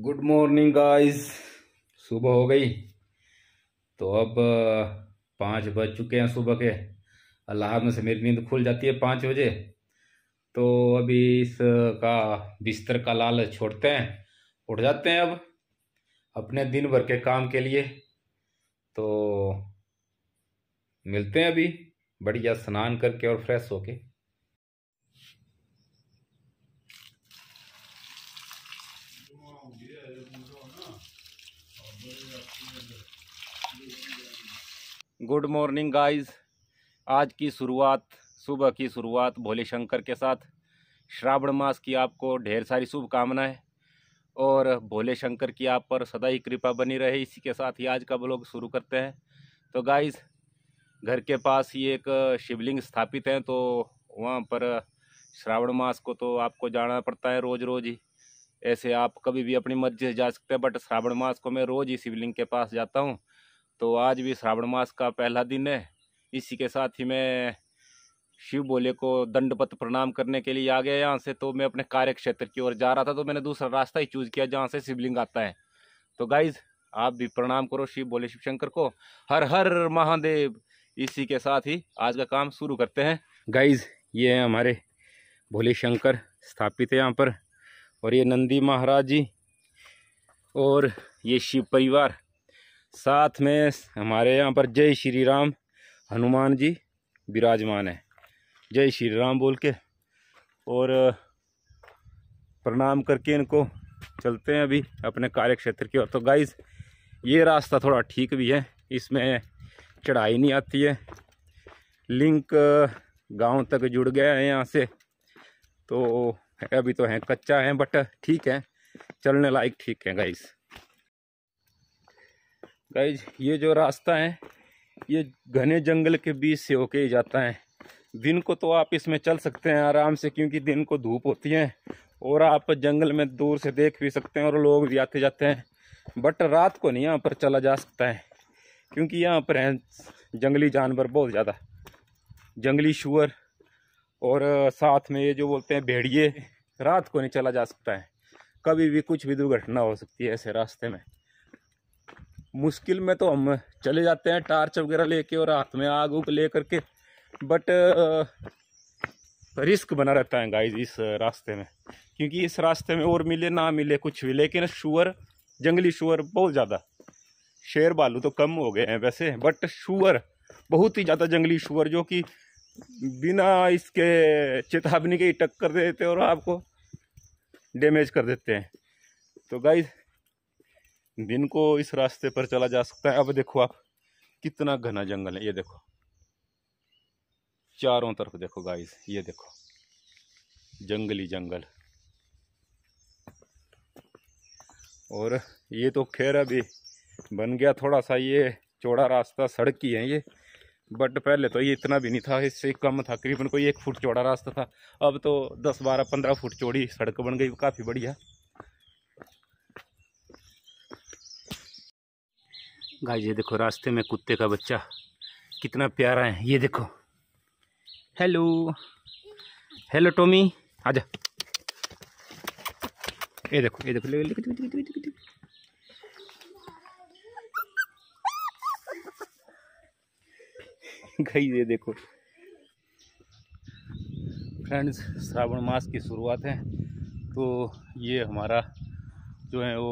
good morning guys सुबह हो गई तो अब पाँच बज चुके हैं सुबह के अलार्म से मेरी नींद खुल जाती है पाँच बजे तो अभी इसका बिस्तर का लाल छोड़ते हैं उठ जाते हैं अब अपने दिन भर के काम के लिए तो मिलते हैं अभी बढ़िया स्नान करके और फ्रेश होके गुड मॉर्निंग गाइस आज की शुरुआत सुबह की शुरुआत भोले शंकर के साथ श्रावण मास की आपको ढेर सारी शुभकामनाएं और भोले शंकर की आप पर सदा ही कृपा बनी रहे इसी के साथ ही आज का ब्लॉग शुरू करते हैं तो गाइस घर के पास ही एक शिवलिंग स्थापित हैं तो वहाँ पर श्रावण मास को तो आपको जाना पड़ता है रोज़ रोज़ ही ऐसे आप कभी भी अपनी मर्जी से जा सकते हैं बट श्रावण मास को मैं रोज़ ही शिवलिंग के पास जाता हूँ तो आज भी श्रावण मास का पहला दिन है इसी के साथ ही मैं शिव भोले को दंडपत प्रणाम करने के लिए आ गया यहाँ से तो मैं अपने कार्य क्षेत्र की ओर जा रहा था तो मैंने दूसरा रास्ता ही चूज़ किया जहाँ से शिवलिंग आता है तो गाइज आप भी प्रणाम करो शिव भोले शिव शंकर को हर हर महादेव इसी के साथ ही आज का काम शुरू करते हैं गाइज ये है हमारे भोले शंकर स्थापित है यहाँ पर और ये नंदी महाराज जी और ये शिव परिवार साथ में हमारे यहाँ पर जय श्री राम हनुमान जी विराजमान है जय श्री राम बोल के और प्रणाम करके इनको चलते हैं अभी अपने कार्यक्षेत्र की ओर तो गाइस ये रास्ता थोड़ा ठीक भी है इसमें चढ़ाई नहीं आती है लिंक गांव तक जुड़ गया है यहाँ से तो अभी तो है कच्चा है बट ठीक है चलने लायक ठीक है गाइज गाइज ये जो रास्ता है ये घने जंगल के बीच से होके जाता है दिन को तो आप इसमें चल सकते हैं आराम से क्योंकि दिन को धूप होती है और आप जंगल में दूर से देख भी सकते हैं और लोग भी आते जाते हैं बट रात को नहीं यहाँ पर चला जा सकता है क्योंकि यहाँ पर हैं जंगली जानवर बहुत ज़्यादा जंगली शुअर और साथ में ये जो बोलते हैं भेड़िए रात को नहीं चला जा सकता है कभी भी कुछ भी दुर्घटना हो सकती है ऐसे रास्ते में मुश्किल में तो हम चले जाते हैं टार्च वगैरह लेके और हाथ में आग उग ले करके बट रिस्क बना रहता है गाइस इस रास्ते में क्योंकि इस रास्ते में और मिले ना मिले कुछ भी लेकिन शुअर जंगली शुअर बहुत ज़्यादा शेर बालू तो कम हो गए हैं वैसे बट शुअर बहुत ही ज़्यादा जंगली शुअर जो कि बिना इसके चेतावनी के ही टक्कर दे देते और आपको डैमेज कर देते हैं तो गाइस दिन को इस रास्ते पर चला जा सकता है अब देखो आप कितना घना जंगल है ये देखो चारों तरफ देखो गाइस ये देखो जंगली जंगल और ये तो खैर अभी बन गया थोड़ा सा ये चौड़ा रास्ता सड़क की है ये बट पहले तो ये इतना भी नहीं था इससे कम था करीबन कोई एक फुट चौड़ा रास्ता था अब तो दस बारह पंद्रह फुट चौड़ी सड़क बन गई काफ़ी बढ़िया गाय ये देखो रास्ते में कुत्ते का बच्चा कितना प्यारा है ये देखो हेलो हेलो टोमी आजा ये देखो ये देखो ले, ले, ले, ले, ले, ले, ले, ले, ले, ले, गई ये देखो फ्रेंड्स श्रावण मास की शुरुआत है तो ये हमारा जो है वो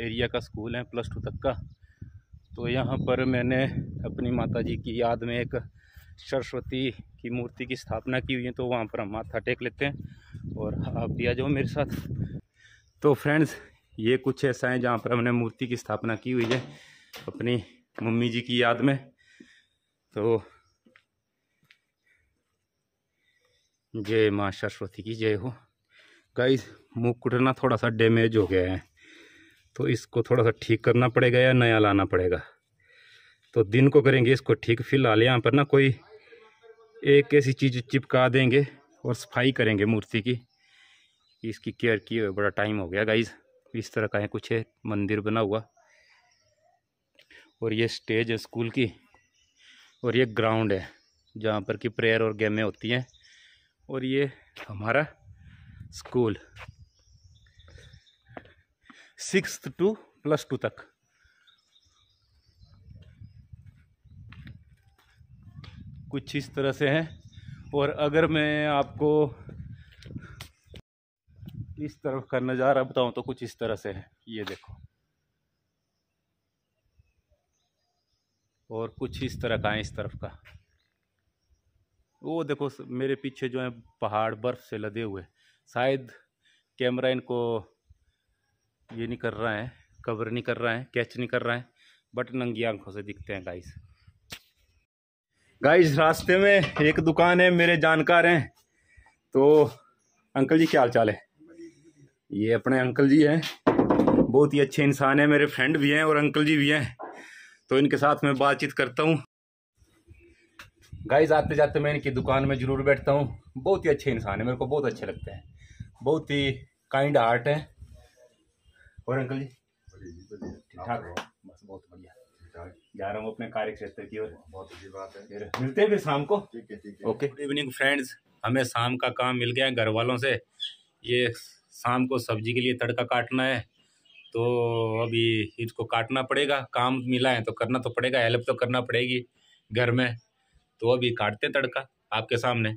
एरिया का स्कूल है प्लस टू तक का तो यहाँ पर मैंने अपनी माता जी की याद में एक सरस्वती की मूर्ति की स्थापना की हुई है तो वहाँ पर हम माथा टेक लेते हैं और आप भी आ जाओ मेरे साथ तो फ्रेंड्स ये कुछ ऐसा है जहाँ पर हमने मूर्ति की स्थापना की हुई है अपनी मम्मी जी की याद में तो जय माँ सरस्वती की जय हो गाई मुकुट ना थोड़ा सा डैमेज हो गया है तो इसको थोड़ा सा ठीक करना पड़ेगा या नया लाना पड़ेगा तो दिन को करेंगे इसको ठीक फिलहाल यहाँ पर ना कोई एक ऐसी चीज़ चिपका देंगे और सफाई करेंगे मूर्ति की इसकी केयर की हुए बड़ा टाइम हो गया गाइज इस तरह का है कुछ है मंदिर बना हुआ और ये स्टेज है स्कूल की और ये ग्राउंड है जहाँ पर कि प्रेयर और गेमें होती हैं और ये हमारा school six to plus two तक कुछ इस तरह से हैं और अगर मैं आपको इस तरफ का नज़ारा बताऊं तो कुछ इस तरह से है ये देखो और कुछ इस तरह का है इस तरफ का वो देखो मेरे पीछे जो है पहाड़ बर्फ़ से लदे हुए शायद कैमरा इनको ये नहीं कर रहा है कवर नहीं कर रहा है कैच नहीं कर रहा है बट नंगी आंखों से दिखते हैं गाइस गाइस रास्ते में एक दुकान है मेरे जानकार हैं तो अंकल जी क्या हाल चाल है ये अपने अंकल जी हैं बहुत ही अच्छे इंसान हैं मेरे फ्रेंड भी हैं और अंकल जी भी हैं तो इनके साथ मैं बातचीत करता हूँ गाइज आते जाते मैं इनकी दुकान में ज़रूर बैठता हूँ बहुत ही अच्छे इंसान है मेरे को बहुत अच्छे लगते हैं बहुत ही काइंड हार्ट है और अंकल जी ठीक ठाक हो बस बहुत बढ़िया जा रहा हूँ अपने कार्य क्षेत्र की ओर बहुत अच्छी बात है फिर मिलते हैं फिर शाम को ठीक है ठीक है ओके गुड इवनिंग फ्रेंड्स हमें शाम का काम मिल गया है घर वालों से ये शाम को सब्जी के लिए तड़का काटना है तो अभी इसको काटना पड़ेगा काम मिला है तो करना तो पड़ेगा हेल्प तो करना पड़ेगी घर में तो अभी काटते तड़का आपके सामने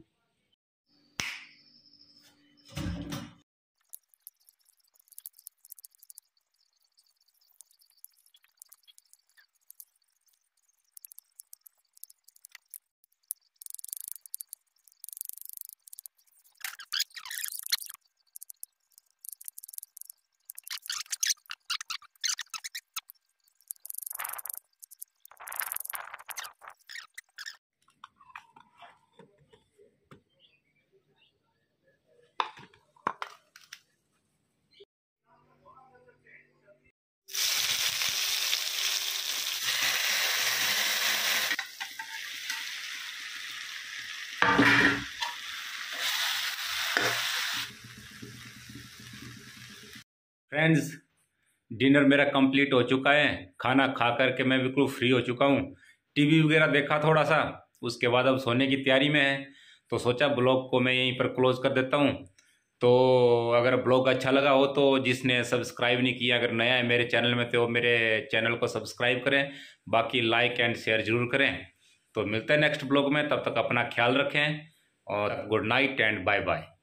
फ्रेंड्स डिनर मेरा कंप्लीट हो चुका है खाना खा करके मैं बिल्कुल फ्री हो चुका हूँ टीवी वगैरह देखा थोड़ा सा उसके बाद अब सोने की तैयारी में है तो सोचा ब्लॉग को मैं यहीं पर क्लोज कर देता हूँ तो अगर ब्लॉग अच्छा लगा हो तो जिसने सब्सक्राइब नहीं किया अगर नया है मेरे चैनल में तो मेरे चैनल को सब्सक्राइब करें बाकी लाइक एंड शेयर ज़रूर करें तो मिलते हैं नेक्स्ट ब्लॉग में तब तक अपना ख्याल रखें और good night and bye bye